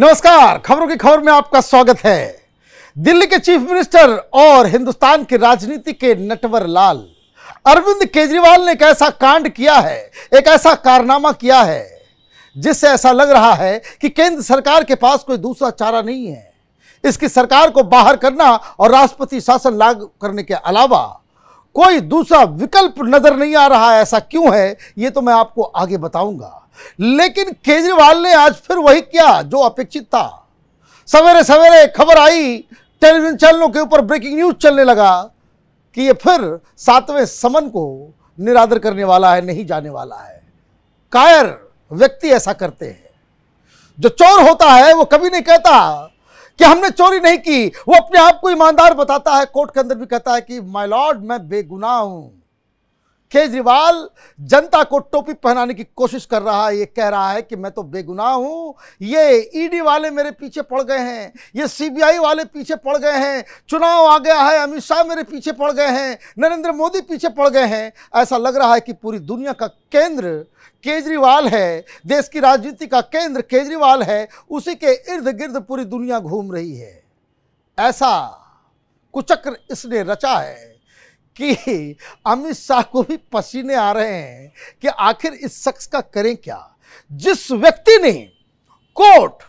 नमस्कार खबरों की खबर में आपका स्वागत है दिल्ली के चीफ मिनिस्टर और हिंदुस्तान की राजनीति के नटवर लाल अरविंद केजरीवाल ने एक ऐसा कांड किया है एक ऐसा कारनामा किया है जिससे ऐसा लग रहा है कि केंद्र सरकार के पास कोई दूसरा चारा नहीं है इसकी सरकार को बाहर करना और राष्ट्रपति शासन लागू करने के अलावा कोई दूसरा विकल्प नजर नहीं आ रहा ऐसा क्यों है ये तो मैं आपको आगे बताऊंगा लेकिन केजरीवाल ने आज फिर वही किया जो अपेक्षित था सवेरे सवेरे खबर आई टेलीविजन चैनलों के ऊपर ब्रेकिंग न्यूज चलने लगा कि ये फिर सातवें समन को निरादर करने वाला है नहीं जाने वाला है कायर व्यक्ति ऐसा करते हैं जो चोर होता है वो कभी नहीं कहता कि हमने चोरी नहीं की वो अपने आप को ईमानदार बताता है कोर्ट के अंदर भी कहता है कि माय लॉर्ड मैं बेगुनाह हूं केजरीवाल जनता को टोपी पहनाने की कोशिश कर रहा है ये कह रहा है कि मैं तो बेगुनाह हूँ ये ईडी e वाले मेरे पीछे पड़ गए हैं ये सीबीआई वाले पीछे पड़ गए हैं चुनाव आ गया है अमित शाह मेरे पीछे पड़ गए हैं नरेंद्र मोदी पीछे पड़ गए हैं ऐसा लग रहा है कि पूरी दुनिया का केंद्र केजरीवाल है देश की राजनीति का केंद्र केजरीवाल है उसी के इर्द गिर्द पूरी दुनिया घूम रही है ऐसा कुचक्र इसने रचा है कि अमित शाह को भी पसीने आ रहे हैं कि आखिर इस शख्स का करें क्या जिस व्यक्ति ने कोर्ट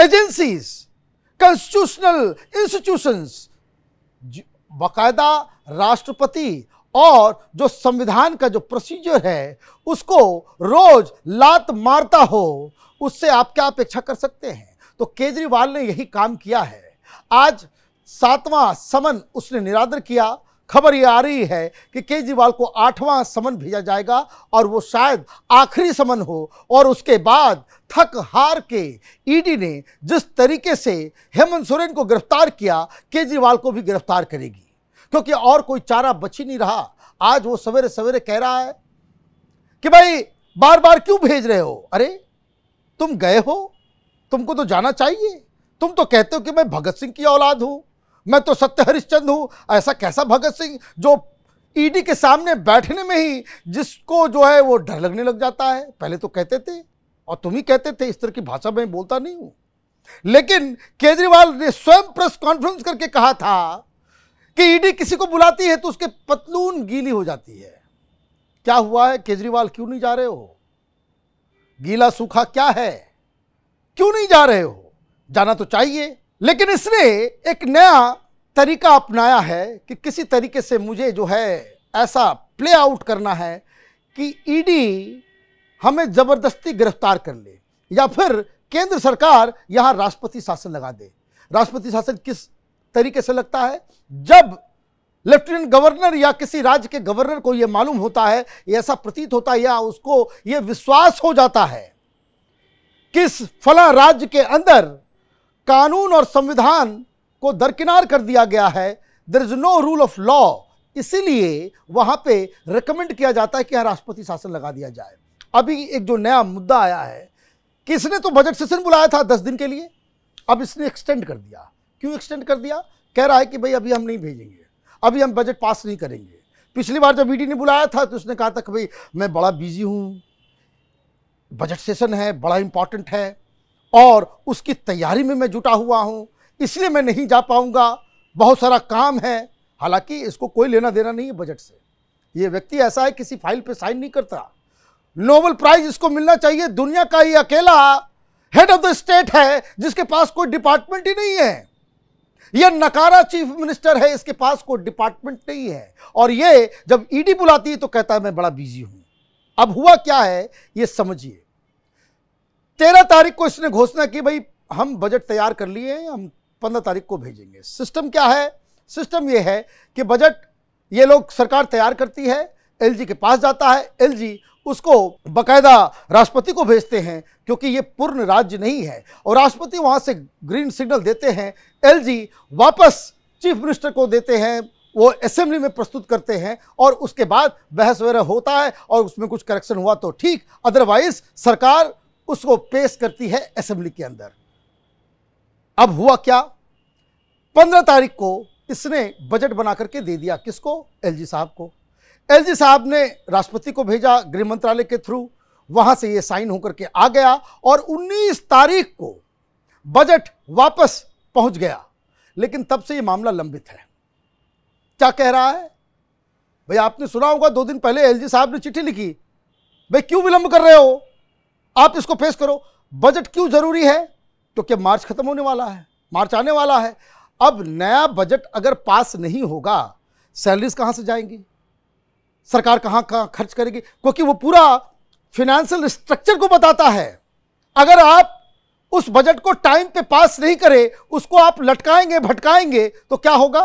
एजेंसीज कॉन्स्टिट्यूशनल इंस्टीट्यूशंस बाकायदा राष्ट्रपति और जो संविधान का जो प्रोसीजर है उसको रोज लात मारता हो उससे आप क्या अपेक्षा कर सकते हैं तो केजरीवाल ने यही काम किया है आज सातवां समन उसने निरादर किया खबर ये आ रही है कि केजरीवाल को आठवां समन भेजा जाएगा और वो शायद आखिरी समन हो और उसके बाद थक हार के ईडी ने जिस तरीके से हेमंत सोरेन को गिरफ्तार किया केजरीवाल को भी गिरफ्तार करेगी क्योंकि और कोई चारा बची नहीं रहा आज वो सवेरे सवेरे कह रहा है कि भाई बार बार क्यों भेज रहे हो अरे तुम गए हो तुमको तो जाना चाहिए तुम तो कहते हो कि मैं भगत सिंह की औलाद हूं मैं तो सत्य हरिश्चंद हूं ऐसा कैसा भगत सिंह जो ईडी के सामने बैठने में ही जिसको जो है वो डर लगने लग जाता है पहले तो कहते थे और तुम ही कहते थे इस तरह की भाषा में बोलता नहीं हूं लेकिन केजरीवाल ने स्वयं प्रेस कॉन्फ्रेंस करके कहा था कि ईडी किसी को बुलाती है तो उसके पतलून गीली हो जाती है क्या हुआ है केजरीवाल क्यों नहीं जा रहे हो गीला सूखा क्या है क्यों नहीं जा रहे हो जाना तो चाहिए लेकिन इसने एक नया तरीका अपनाया है कि किसी तरीके से मुझे जो है ऐसा प्ले आउट करना है कि ईडी e हमें ज़बरदस्ती गिरफ्तार कर ले या फिर केंद्र सरकार यहाँ राष्ट्रपति शासन लगा दे राष्ट्रपति शासन किस तरीके से लगता है जब लेफ्टिनेंट गवर्नर या किसी राज्य के गवर्नर को यह मालूम होता है ऐसा प्रतीत होता है या उसको यह विश्वास हो जाता है किस फला राज्य के अंदर कानून और संविधान को दरकिनार कर दिया गया है there is no rule of law इसीलिए वहाँ पे रिकमेंड किया जाता है कि यहां राष्ट्रपति शासन लगा दिया जाए अभी एक जो नया मुद्दा आया है किसने तो बजट सेशन बुलाया था दस दिन के लिए अब इसने एक्सटेंड कर दिया क्यों एक्सटेंड कर दिया कह रहा है कि भाई अभी हम नहीं भेजेंगे अभी हम बजट पास नहीं करेंगे पिछली बार जब ईडी e ने बुलाया था तो उसने कहा था कि भाई मैं बड़ा बिजी हूँ बजट सेशन है बड़ा इंपॉर्टेंट है और उसकी तैयारी में मैं जुटा हुआ हूँ इसलिए मैं नहीं जा पाऊँगा बहुत सारा काम है हालांकि इसको कोई लेना देना नहीं है बजट से ये व्यक्ति ऐसा है किसी फाइल पे साइन नहीं करता नोबल प्राइज इसको मिलना चाहिए दुनिया का ये अकेला हेड ऑफ द स्टेट है जिसके पास कोई डिपार्टमेंट ही नहीं है यह नकारा चीफ मिनिस्टर है इसके पास कोई डिपार्टमेंट नहीं है और ये जब ईडी e बुलाती है तो कहता है मैं बड़ा बिजी हूं अब हुआ क्या है ये समझिए तेरह तारीख को इसने घोषणा की भाई हम बजट तैयार कर लिए हम पंद्रह तारीख को भेजेंगे सिस्टम क्या है सिस्टम ये है कि बजट ये लोग सरकार तैयार करती है एलजी के पास जाता है एलजी उसको बकायदा राष्ट्रपति को भेजते हैं क्योंकि ये पूर्ण राज्य नहीं है और राष्ट्रपति वहाँ से ग्रीन सिग्नल देते हैं एलजी वापस चीफ मिनिस्टर को देते हैं वो असेंबली में प्रस्तुत करते हैं और उसके बाद बहस वगैरह होता है और उसमें कुछ करेक्शन हुआ तो ठीक अदरवाइज सरकार उसको पेश करती है असेंबली के अंदर अब हुआ क्या पंद्रह तारीख को इसने बजट बना करके दे दिया किसको एलजी साहब को एलजी साहब ने राष्ट्रपति को भेजा गृह मंत्रालय के थ्रू वहां से ये साइन होकर के आ गया और 19 तारीख को बजट वापस पहुंच गया लेकिन तब से ये मामला लंबित है क्या कह रहा है भाई आपने सुना होगा दो दिन पहले एलजी साहब ने चिट्ठी लिखी भाई क्यों विलंब कर रहे हो आप इसको पेश करो बजट क्यों ज़रूरी है क्योंकि तो मार्च ख़त्म होने वाला है मार्च आने वाला है अब नया बजट अगर पास नहीं होगा सैलरीज कहां से जाएंगी सरकार कहां कहां खर्च करेगी क्योंकि वो पूरा फिनेंशियल स्ट्रक्चर को बताता है अगर आप उस बजट को टाइम पे पास नहीं करें उसको आप लटकाएंगे भटकाएंगे तो क्या होगा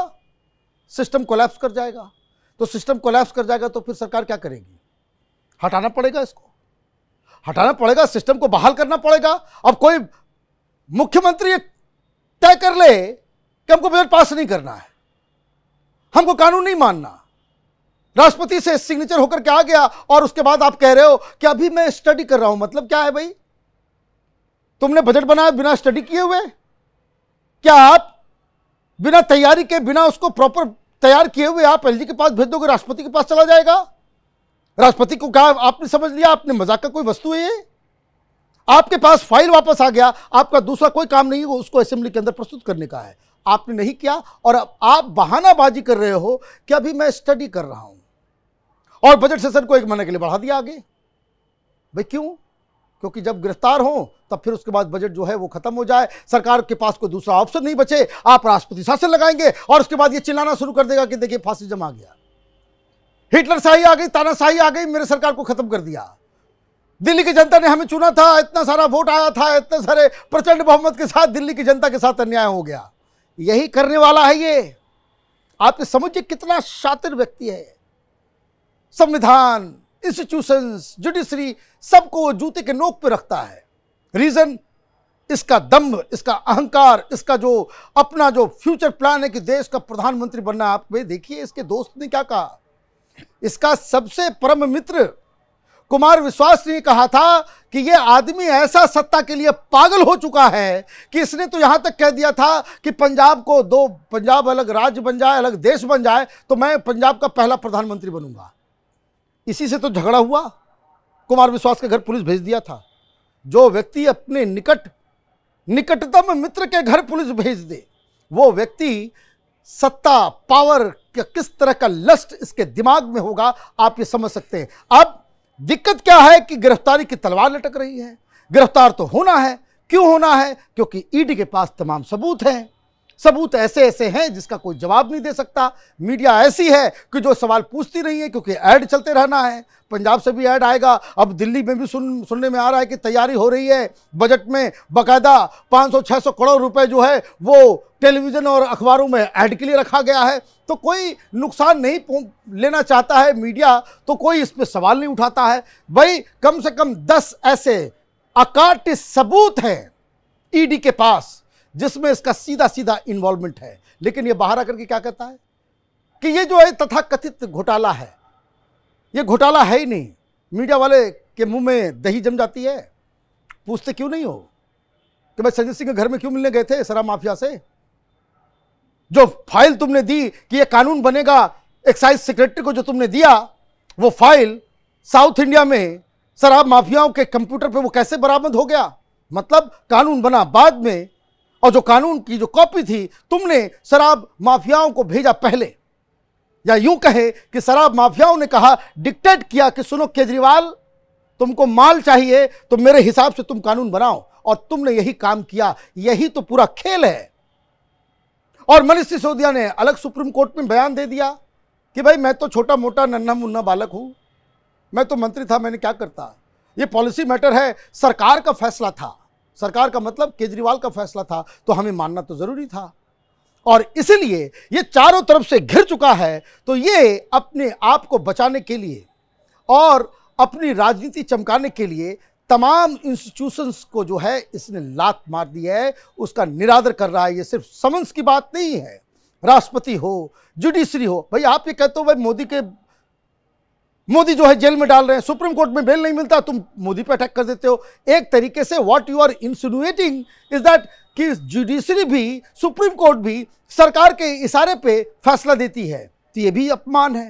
सिस्टम कोलैप्स कर जाएगा तो सिस्टम कोलैप्स कर जाएगा तो फिर सरकार क्या करेगी हटाना पड़ेगा इसको हटाना पड़ेगा सिस्टम को बहाल करना पड़ेगा अब कोई मुख्यमंत्री तय कर ले कि हमको बजट पास नहीं करना है हमको कानून नहीं मानना राष्ट्रपति से सिग्नेचर होकर के आ गया और उसके बाद आप कह रहे हो कि अभी मैं स्टडी कर रहा हूं मतलब क्या है भाई तुमने बजट बनाया बिना स्टडी किए हुए क्या आप बिना तैयारी के बिना उसको प्रॉपर तैयार किए हुए आप एलजी के पास भेज दोगे राष्ट्रपति के पास चला जाएगा राष्ट्रपति को कहा आपने समझ लिया आपने मजाक का कोई वस्तु है ये आपके पास फाइल वापस आ गया आपका दूसरा कोई काम नहीं हो उसको असेंबली के अंदर प्रस्तुत करने का है आपने नहीं किया और अब आप बहानाबाजी कर रहे हो कि अभी मैं स्टडी कर रहा हूं और बजट सेशन को एक महीने के लिए बढ़ा दिया आगे भाई क्यों क्योंकि जब गिरफ्तार हों तब फिर उसके बाद बजट जो है वो खत्म हो जाए सरकार के पास कोई दूसरा ऑप्शन नहीं बचे आप राष्ट्रपति शासन लगाएंगे और उसके बाद ये चिल्लाना शुरू कर देगा कि देखिए फांसी जमा गया हिटलर शाही आ गई तानाशाही आ गई मेरे सरकार को खत्म कर दिया दिल्ली की जनता ने हमें चुना था इतना सारा वोट आया था इतने सारे प्रचंड बहुमत के साथ दिल्ली की जनता के साथ अन्याय हो गया यही करने वाला है ये आप समझिए कितना शातिर व्यक्ति है संविधान इंस्टीट्यूशंस जुडिशरी सबको जूते के नोक पर रखता है रीजन इसका दम्भ इसका अहंकार इसका जो अपना जो फ्यूचर प्लान है कि देश का प्रधानमंत्री बनना आप देखिए इसके दोस्त ने क्या कहा इसका सबसे परम मित्र कुमार विश्वास ने कहा था कि यह आदमी ऐसा सत्ता के लिए पागल हो चुका है कि इसने तो यहां तक कह दिया था कि पंजाब को दो पंजाब अलग राज्य बन जाए अलग देश बन जाए तो मैं पंजाब का पहला प्रधानमंत्री बनूंगा इसी से तो झगड़ा हुआ कुमार विश्वास के घर पुलिस भेज दिया था जो व्यक्ति अपने निकट निकटतम मित्र के घर पुलिस भेज दे वो व्यक्ति सत्ता पावर किस तरह का लस्ट इसके दिमाग में होगा आप ये समझ सकते हैं अब दिक्कत क्या है कि गिरफ्तारी की तलवार लटक रही है गिरफ्तार तो होना है क्यों होना है क्योंकि ईडी के पास तमाम सबूत हैं सबूत ऐसे ऐसे हैं जिसका कोई जवाब नहीं दे सकता मीडिया ऐसी है कि जो सवाल पूछती नहीं है क्योंकि ऐड चलते रहना है पंजाब से भी ऐड आएगा अब दिल्ली में भी सुन सुनने में आ रहा है कि तैयारी हो रही है बजट में बाकायदा 500-600 करोड़ रुपए जो है वो टेलीविज़न और अखबारों में ऐड के लिए रखा गया है तो कोई नुकसान नहीं लेना चाहता है मीडिया तो कोई इस पर सवाल नहीं उठाता है भाई कम से कम दस ऐसे अकाट्य सबूत हैं ईडी के पास जिसमें इसका सीधा सीधा इन्वॉल्वमेंट है लेकिन ये बाहर आकर के क्या कहता है कि ये जो है तथा कथित घोटाला है ये घोटाला है ही नहीं मीडिया वाले के मुंह में दही जम जाती है पूछते क्यों नहीं हो कि भाई संजय सिंह के घर में क्यों मिलने गए थे सरा माफिया से जो फाइल तुमने दी कि ये कानून बनेगा एक्साइज सेक्रेटरी को जो तुमने दिया वो फाइल साउथ इंडिया में शराब माफियाओं के कंप्यूटर पे वो कैसे बरामद हो गया मतलब कानून बना बाद में और जो कानून की जो कॉपी थी तुमने शराब माफियाओं को भेजा पहले या यूं कहे कि शराब माफियाओं ने कहा डिक्टेट किया कि सुनो केजरीवाल तुमको माल चाहिए तो मेरे हिसाब से तुम कानून बनाओ और तुमने यही काम किया यही तो पूरा खेल है और मनीष सिसोदिया ने अलग सुप्रीम कोर्ट में बयान दे दिया कि भाई मैं तो छोटा मोटा नन्हा मुन्ना बालक हूं मैं तो मंत्री था मैंने क्या करता ये पॉलिसी मैटर है सरकार का फैसला था सरकार का मतलब केजरीवाल का फैसला था तो हमें मानना तो ज़रूरी था और इसलिए ये चारों तरफ से घिर चुका है तो ये अपने आप को बचाने के लिए और अपनी राजनीति चमकाने के लिए तमाम इंस्टीट्यूशंस को जो है इसने लात मार दी है उसका निरादर कर रहा है ये सिर्फ समन्स की बात नहीं है राष्ट्रपति हो जुडिशरी हो भाई आप ये कहते हो भाई मोदी के मोदी जो है जेल में डाल रहे हैं सुप्रीम कोर्ट में बेल नहीं मिलता तुम मोदी पे अटैक कर देते हो एक तरीके से what you are insinuating is that कि जुडिशरी भी सुप्रीम कोर्ट भी सरकार के इशारे पे फैसला देती है तो ये भी अपमान है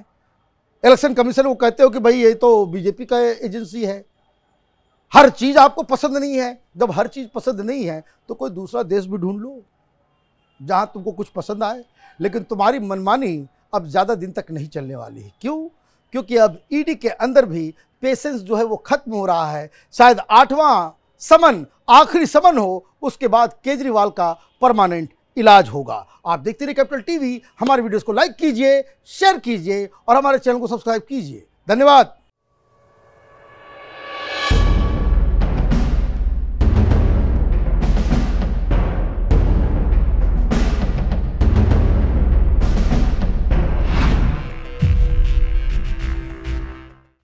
इलेक्शन कमीशन को कहते हो कि भाई ये तो बीजेपी का एजेंसी है हर चीज़ आपको पसंद नहीं है जब हर चीज़ पसंद नहीं है तो कोई दूसरा देश भी ढूंढ लो जहां तुमको कुछ पसंद आए लेकिन तुम्हारी मनमानी अब ज़्यादा दिन तक नहीं चलने वाली है क्यों क्योंकि अब ईडी e के अंदर भी पेशेंस जो है वो खत्म हो रहा है शायद आठवां समन आखिरी समन हो उसके बाद केजरीवाल का परमानेंट इलाज होगा आप देखते रहिए कैपिटल टीवी हमारे वीडियोस को लाइक कीजिए शेयर कीजिए और हमारे चैनल को सब्सक्राइब कीजिए धन्यवाद